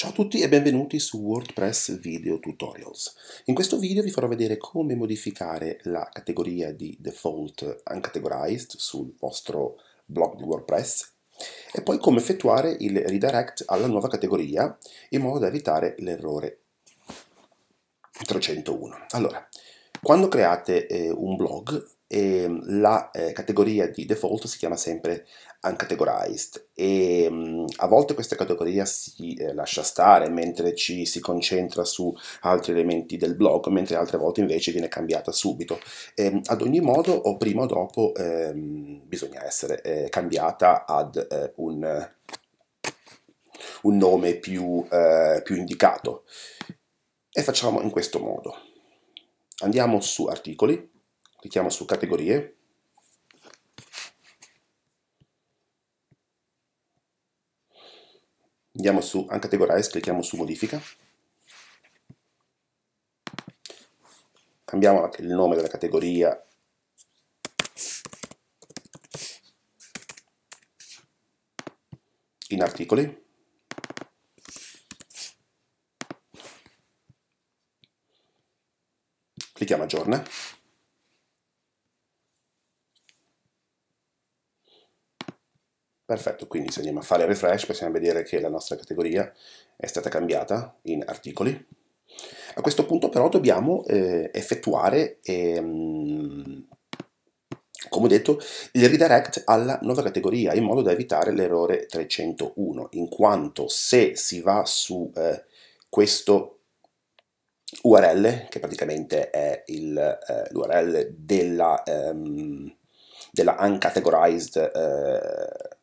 Ciao a tutti e benvenuti su WordPress Video Tutorials. In questo video vi farò vedere come modificare la categoria di default uncategorized sul vostro blog di WordPress e poi come effettuare il redirect alla nuova categoria in modo da evitare l'errore 301. Allora, quando create eh, un blog eh, la eh, categoria di default si chiama sempre uncategorized e ehm, mh, a volte questa categoria si eh, lascia stare mentre ci si concentra su altri elementi del blog, mentre altre volte invece viene cambiata subito. E, ehm, ad ogni modo o prima o dopo ehm, bisogna essere eh, cambiata ad eh, un, un, nome più, eh, più indicato e facciamo in questo modo. Andiamo su articoli clicchiamo su categorie, andiamo su Uncategorize, clicchiamo su modifica, cambiamo anche il nome della categoria in articoli, clicchiamo aggiorna, Perfetto, quindi se andiamo a fare refresh possiamo vedere che la nostra categoria è stata cambiata in articoli. A questo punto però dobbiamo eh, effettuare, ehm, come detto, il redirect alla nuova categoria in modo da evitare l'errore 301, in quanto se si va su eh, questo URL, che praticamente è l'URL eh, della, um, della uncategorized eh,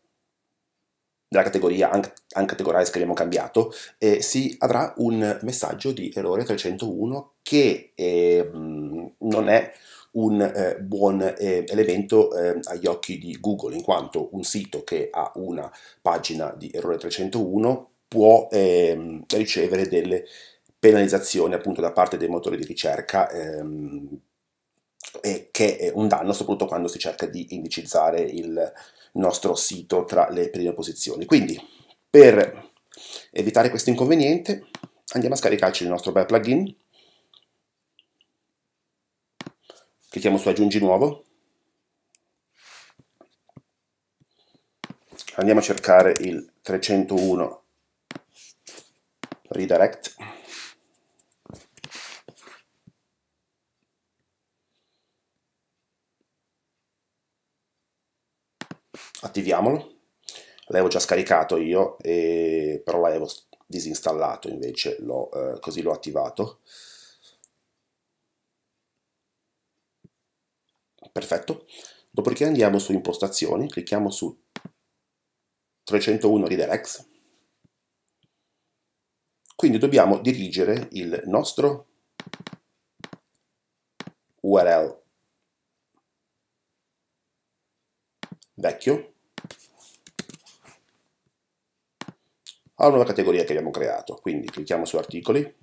della categoria Uncategorize che abbiamo cambiato, eh, si avrà un messaggio di errore 301 che eh, non è un eh, buon eh, elemento eh, agli occhi di Google, in quanto un sito che ha una pagina di errore 301 può ehm, ricevere delle penalizzazioni appunto da parte dei motori di ricerca ehm, e che è un danno soprattutto quando si cerca di indicizzare il nostro sito tra le prime posizioni. Quindi per evitare questo inconveniente andiamo a scaricarci il nostro bel plugin, clicchiamo su aggiungi nuovo, andiamo a cercare il 301 redirect attiviamolo. L'avevo già scaricato io, e, però l'avevo disinstallato invece, eh, così l'ho attivato. Perfetto. Dopodiché andiamo su impostazioni, clicchiamo su 301 Redirects. Quindi dobbiamo dirigere il nostro URL vecchio alla nuova categoria che abbiamo creato. Quindi clicchiamo su articoli,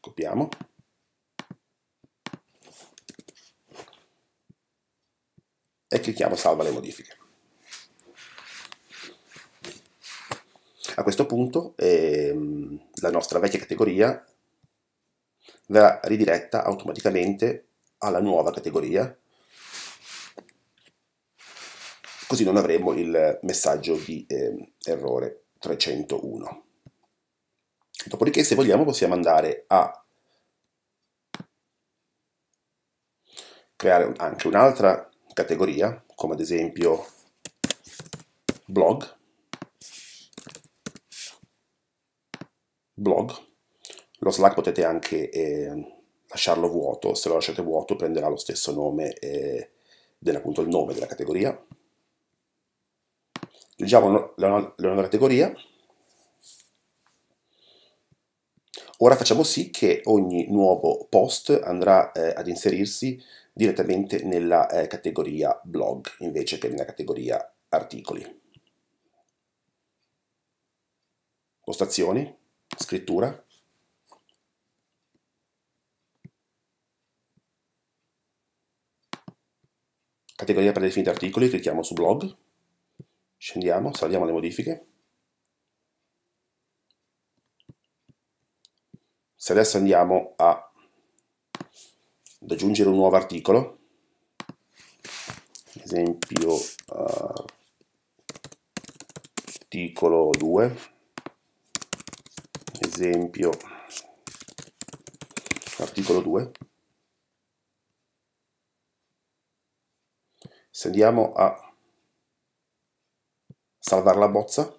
copiamo, e clicchiamo salva le modifiche. A questo punto ehm, la nostra vecchia categoria verrà ridiretta automaticamente alla nuova categoria così non avremo il messaggio di eh, errore 301. Dopodiché se vogliamo possiamo andare a creare anche un'altra categoria, come ad esempio blog, blog, lo Slack potete anche eh, lasciarlo vuoto, se lo lasciate vuoto prenderà lo stesso nome eh, dell'appunto il nome della categoria, Leggiamo la, la nuova categoria. Ora facciamo sì che ogni nuovo post andrà eh, ad inserirsi direttamente nella eh, categoria blog invece che nella categoria articoli. Postazioni, scrittura. Categoria predefinita articoli, clicchiamo su blog. Scendiamo, saliamo le modifiche. Se adesso andiamo a, ad aggiungere un nuovo articolo, esempio uh, articolo 2, esempio articolo 2, se andiamo a Salvare la bozza?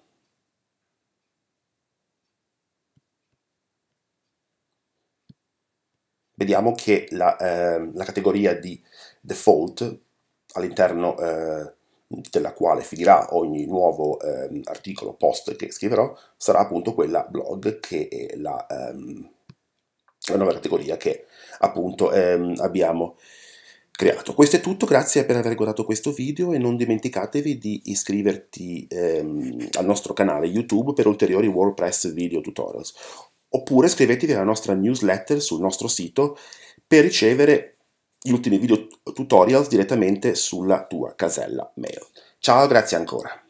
Vediamo che la, eh, la categoria di default all'interno eh, della quale finirà ogni nuovo eh, articolo post che scriverò sarà appunto quella blog che è la, ehm, la nuova categoria che appunto ehm, abbiamo creato. Questo è tutto, grazie per aver guardato questo video e non dimenticatevi di iscriverti ehm, al nostro canale YouTube per ulteriori WordPress video tutorials. Oppure iscrivetevi alla nostra newsletter sul nostro sito per ricevere gli ultimi video tutorials direttamente sulla tua casella mail. Ciao, grazie ancora.